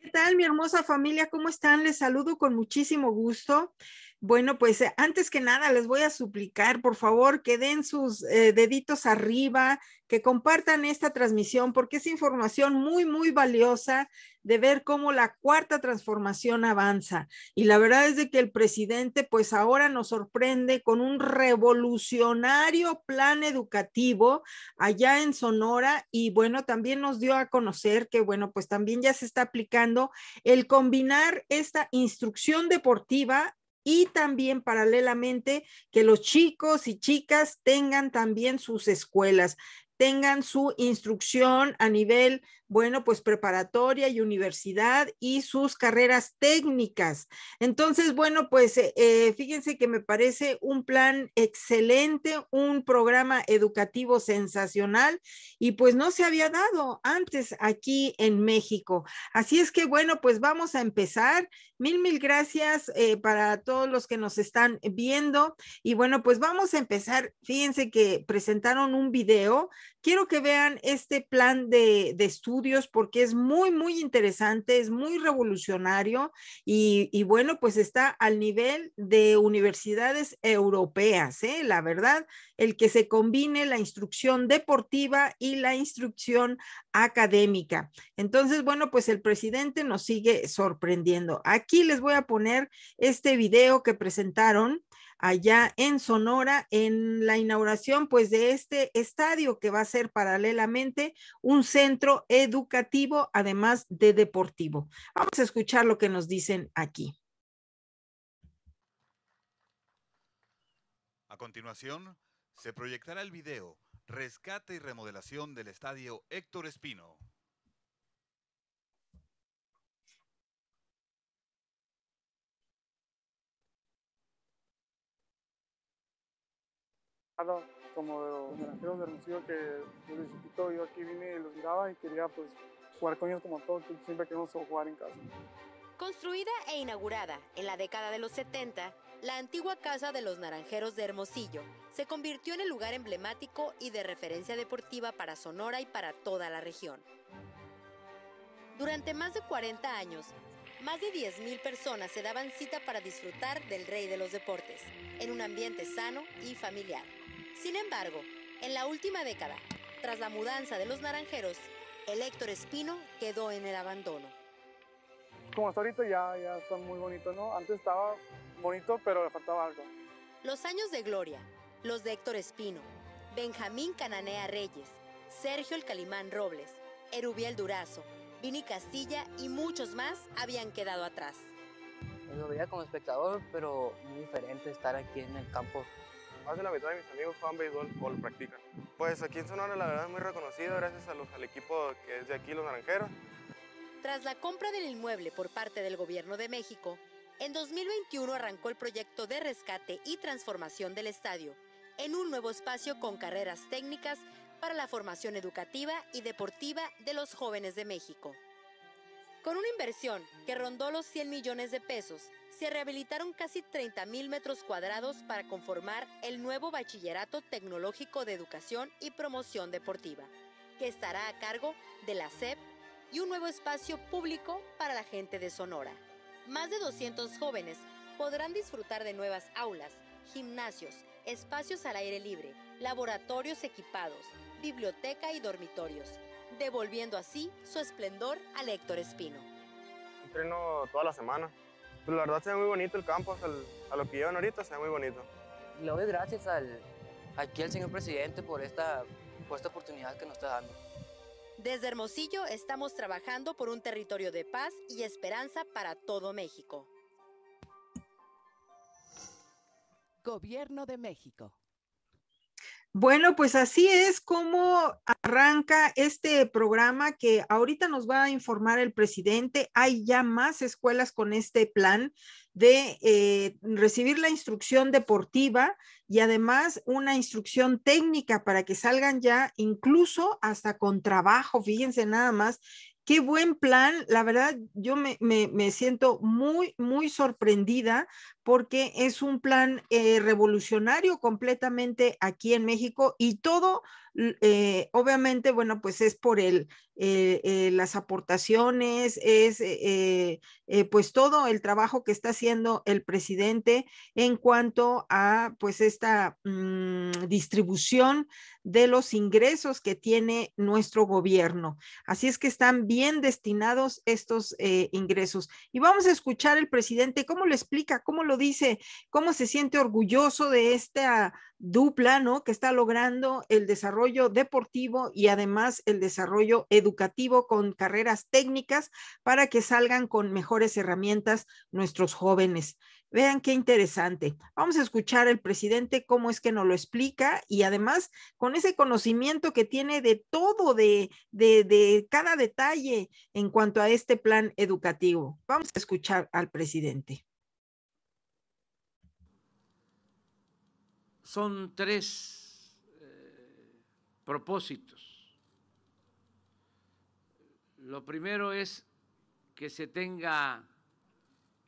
¿Qué tal, mi hermosa familia? ¿Cómo están? Les saludo con muchísimo gusto. Bueno, pues eh, antes que nada les voy a suplicar, por favor, que den sus eh, deditos arriba, que compartan esta transmisión, porque es información muy, muy valiosa de ver cómo la cuarta transformación avanza. Y la verdad es de que el presidente, pues ahora nos sorprende con un revolucionario plan educativo allá en Sonora y bueno, también nos dio a conocer que bueno, pues también ya se está aplicando el combinar esta instrucción deportiva y también paralelamente que los chicos y chicas tengan también sus escuelas tengan su instrucción a nivel bueno, pues preparatoria y universidad y sus carreras técnicas. Entonces, bueno, pues eh, eh, fíjense que me parece un plan excelente, un programa educativo sensacional y pues no se había dado antes aquí en México. Así es que, bueno, pues vamos a empezar. Mil, mil gracias eh, para todos los que nos están viendo. Y bueno, pues vamos a empezar. Fíjense que presentaron un video. Quiero que vean este plan de, de estudio porque es muy, muy interesante, es muy revolucionario y, bueno, pues está al nivel de universidades europeas, ¿eh? la verdad, el que se combine la instrucción deportiva y la instrucción académica. Entonces, bueno, pues el presidente nos sigue sorprendiendo. Aquí les voy a poner este video que presentaron allá en Sonora en la inauguración pues de este estadio que va a ser paralelamente un centro educativo además de deportivo. Vamos a escuchar lo que nos dicen aquí. A continuación se proyectará el video Rescate y remodelación del estadio Héctor Espino. como de los naranjeros de Hermosillo que yo aquí vine y los miraba y quería pues jugar con ellos como todos, que siempre queremos jugar en casa. Construida e inaugurada en la década de los 70, la antigua Casa de los Naranjeros de Hermosillo se convirtió en el lugar emblemático y de referencia deportiva para Sonora y para toda la región. Durante más de 40 años, más de 10.000 personas se daban cita para disfrutar del rey de los deportes, en un ambiente sano y familiar. Sin embargo, en la última década, tras la mudanza de los naranjeros, el Héctor Espino quedó en el abandono. Como hasta ahorita ya, ya está muy bonito, ¿no? Antes estaba bonito, pero le faltaba algo. Los años de gloria, los de Héctor Espino, Benjamín Cananea Reyes, Sergio el Calimán Robles, Erubiel Durazo, Vini Castilla y muchos más habían quedado atrás. Lo veía como espectador, pero muy diferente estar aquí en el campo Hace la mitad de mis amigos juegan béisbol o practican. Pues aquí en Sonora la verdad es muy reconocido gracias a los, al equipo que es de aquí, los Naranjeros. Tras la compra del inmueble por parte del Gobierno de México, en 2021 arrancó el proyecto de rescate y transformación del estadio en un nuevo espacio con carreras técnicas para la formación educativa y deportiva de los jóvenes de México. Con una inversión que rondó los 100 millones de pesos, se rehabilitaron casi 30 mil metros cuadrados para conformar el nuevo Bachillerato Tecnológico de Educación y Promoción Deportiva, que estará a cargo de la SEP y un nuevo espacio público para la gente de Sonora. Más de 200 jóvenes podrán disfrutar de nuevas aulas, gimnasios, espacios al aire libre, laboratorios equipados, biblioteca y dormitorios devolviendo así su esplendor al Héctor Espino. Entreno toda la semana. Pues, la verdad se ve muy bonito el campo, a lo que llevan ahorita se ve muy bonito. Le doy gracias al, aquí al señor presidente por esta, por esta oportunidad que nos está dando. Desde Hermosillo estamos trabajando por un territorio de paz y esperanza para todo México. Gobierno de México. Bueno, pues así es como arranca este programa que ahorita nos va a informar el presidente. Hay ya más escuelas con este plan de eh, recibir la instrucción deportiva y además una instrucción técnica para que salgan ya incluso hasta con trabajo, fíjense nada más, Qué buen plan. La verdad, yo me, siento muy, muy sorprendida porque es un plan eh, revolucionario completamente aquí en México y todo eh, obviamente, bueno, pues es por el, eh, eh, las aportaciones, es pues todo el trabajo que está haciendo el presidente en cuanto a pues esta mm, distribución de los ingresos que tiene nuestro gobierno. Así es que están bien destinados estos ingresos. Y vamos a escuchar el presidente cómo lo explica, cómo lo dice, cómo se siente orgulloso de esta dupla, ¿no? Que está logrando el desarrollo deportivo y además el desarrollo educativo con carreras técnicas para que salgan con mejores herramientas nuestros jóvenes. Vean qué interesante. Vamos a escuchar al presidente cómo es que nos lo explica y además con ese conocimiento que tiene de todo, de, de, de cada detalle en cuanto a este plan educativo. Vamos a escuchar al presidente. son tres eh, propósitos. Lo primero es que se tenga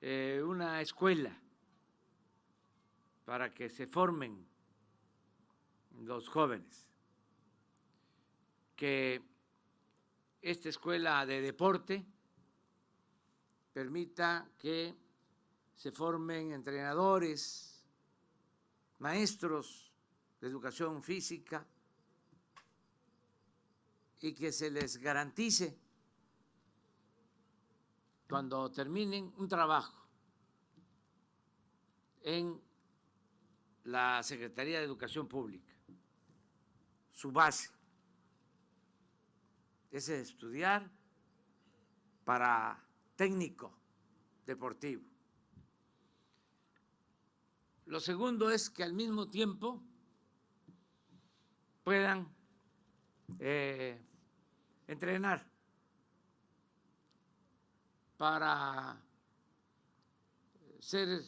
eh, una escuela para que se formen los jóvenes, que esta escuela de deporte permita que se formen entrenadores, maestros de educación física y que se les garantice cuando terminen un trabajo en la Secretaría de Educación Pública, su base es estudiar para técnico deportivo lo segundo es que al mismo tiempo puedan eh, entrenar para ser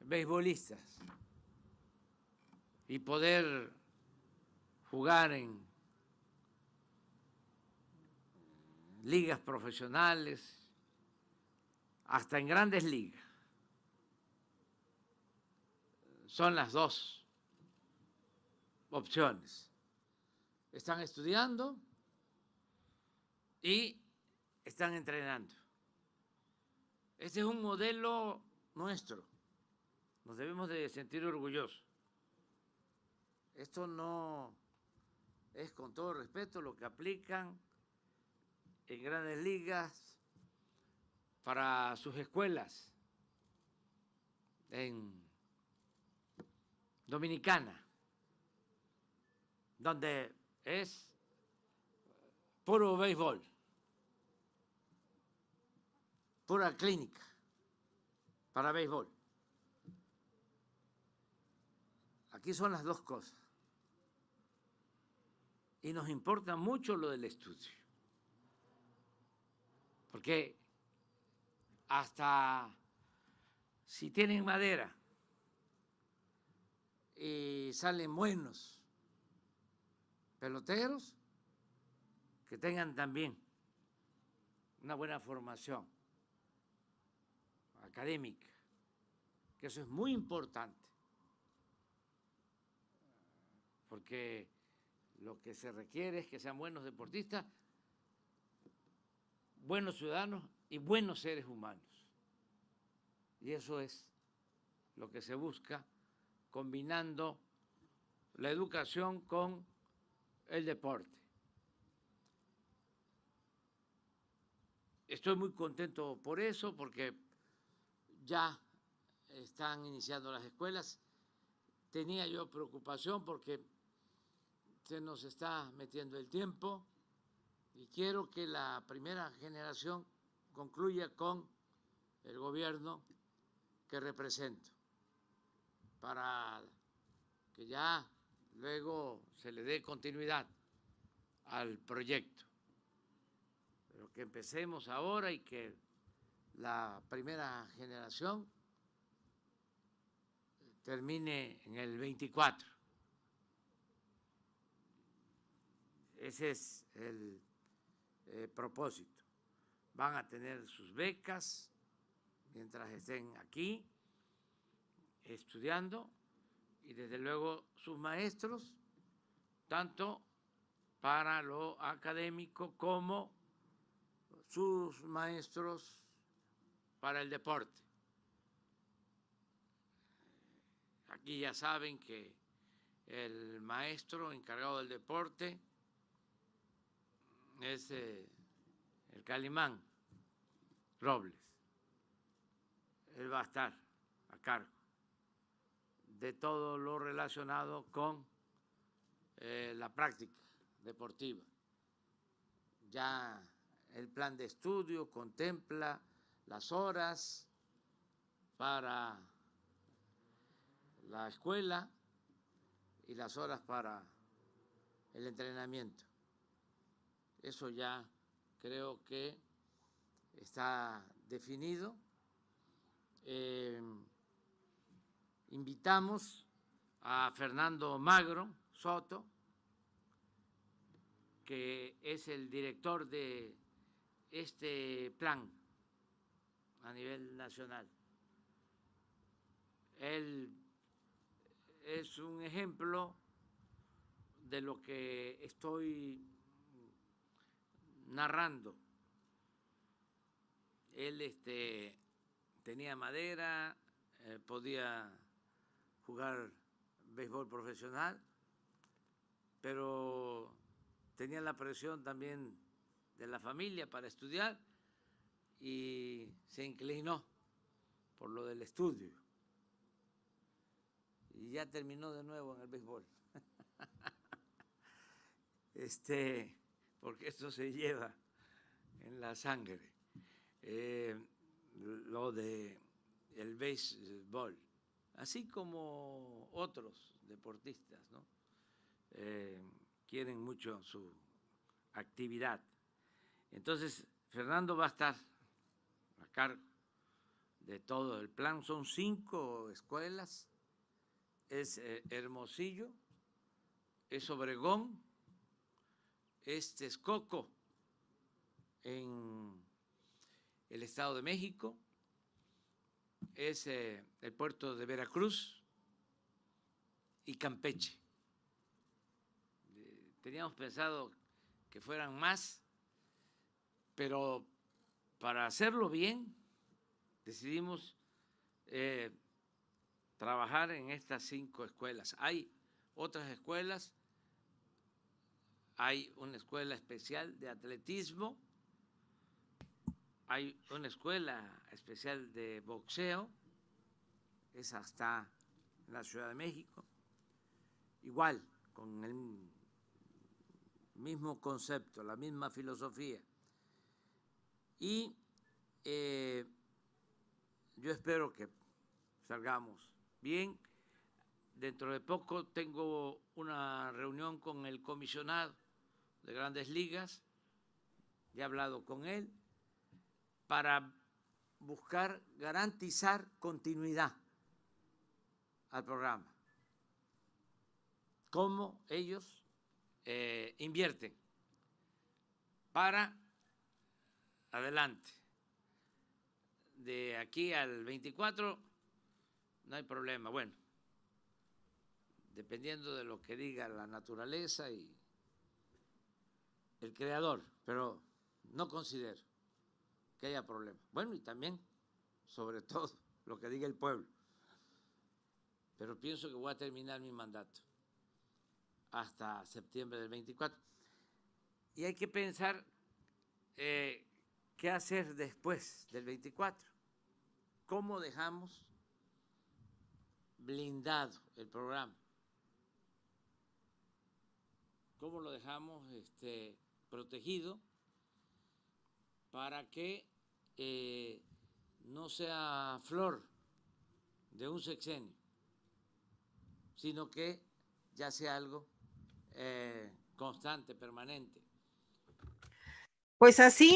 beisbolistas y poder jugar en ligas profesionales, hasta en grandes ligas son las dos opciones. Están estudiando y están entrenando. Este es un modelo nuestro. Nos debemos de sentir orgullosos. Esto no es con todo respeto lo que aplican en grandes ligas para sus escuelas en dominicana, donde es puro béisbol, pura clínica para béisbol. Aquí son las dos cosas. Y nos importa mucho lo del estudio. Porque hasta si tienen madera, y salen buenos peloteros que tengan también una buena formación académica, que eso es muy importante, porque lo que se requiere es que sean buenos deportistas, buenos ciudadanos y buenos seres humanos. Y eso es lo que se busca combinando la educación con el deporte. Estoy muy contento por eso, porque ya están iniciando las escuelas. Tenía yo preocupación porque se nos está metiendo el tiempo y quiero que la primera generación concluya con el gobierno que represento para que ya luego se le dé continuidad al proyecto. Pero que empecemos ahora y que la primera generación termine en el 24. Ese es el eh, propósito. Van a tener sus becas mientras estén aquí estudiando y desde luego sus maestros, tanto para lo académico como sus maestros para el deporte. Aquí ya saben que el maestro encargado del deporte es eh, el Calimán Robles. Él va a estar a cargo de todo lo relacionado con eh, la práctica deportiva. Ya el plan de estudio contempla las horas para la escuela y las horas para el entrenamiento. Eso ya creo que está definido. Eh, invitamos a Fernando Magro Soto, que es el director de este plan a nivel nacional. Él es un ejemplo de lo que estoy narrando. Él este, tenía madera, eh, podía jugar béisbol profesional, pero tenía la presión también de la familia para estudiar y se inclinó por lo del estudio. Y ya terminó de nuevo en el béisbol. este, porque esto se lleva en la sangre. Eh, lo de el béisbol así como otros deportistas, eh, quieren mucho su actividad. Entonces, Fernando va a estar a cargo de todo el plan. Son cinco escuelas. Es eh, Hermosillo, es Obregón, es Texcoco en el Estado de México, es eh, el puerto de Veracruz y Campeche. Eh, teníamos pensado que fueran más, pero para hacerlo bien decidimos eh, trabajar en estas cinco escuelas. Hay otras escuelas, hay una escuela especial de atletismo, hay una escuela especial de boxeo, esa está en la Ciudad de México, igual, con el mismo concepto, la misma filosofía. Y eh, yo espero que salgamos bien. Dentro de poco tengo una reunión con el comisionado de grandes ligas, ya he hablado con él, para buscar garantizar continuidad al programa. Cómo ellos eh, invierten para adelante. De aquí al 24 no hay problema. Bueno, dependiendo de lo que diga la naturaleza y el creador, pero no considero que haya problemas. Bueno, y también, sobre todo, lo que diga el pueblo. Pero pienso que voy a terminar mi mandato hasta septiembre del 24. Y hay que pensar eh, qué hacer después del 24. ¿Cómo dejamos blindado el programa? ¿Cómo lo dejamos este, protegido? para que eh, no sea flor de un sexenio, sino que ya sea algo eh, constante, permanente. Pues así,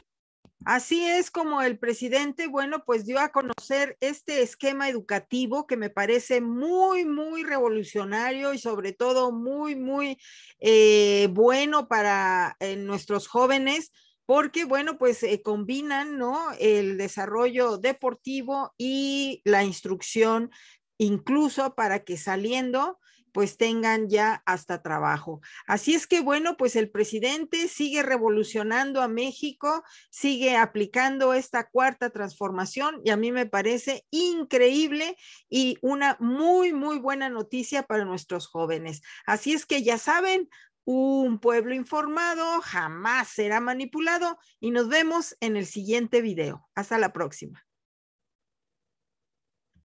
así es como el presidente, bueno, pues dio a conocer este esquema educativo que me parece muy, muy revolucionario y sobre todo muy, muy eh, bueno para nuestros jóvenes porque bueno, pues eh, combinan, ¿no? El desarrollo deportivo y la instrucción, incluso para que saliendo pues tengan ya hasta trabajo. Así es que bueno, pues el presidente sigue revolucionando a México, sigue aplicando esta cuarta transformación y a mí me parece increíble y una muy, muy buena noticia para nuestros jóvenes. Así es que ya saben, un pueblo informado jamás será manipulado y nos vemos en el siguiente video. Hasta la próxima.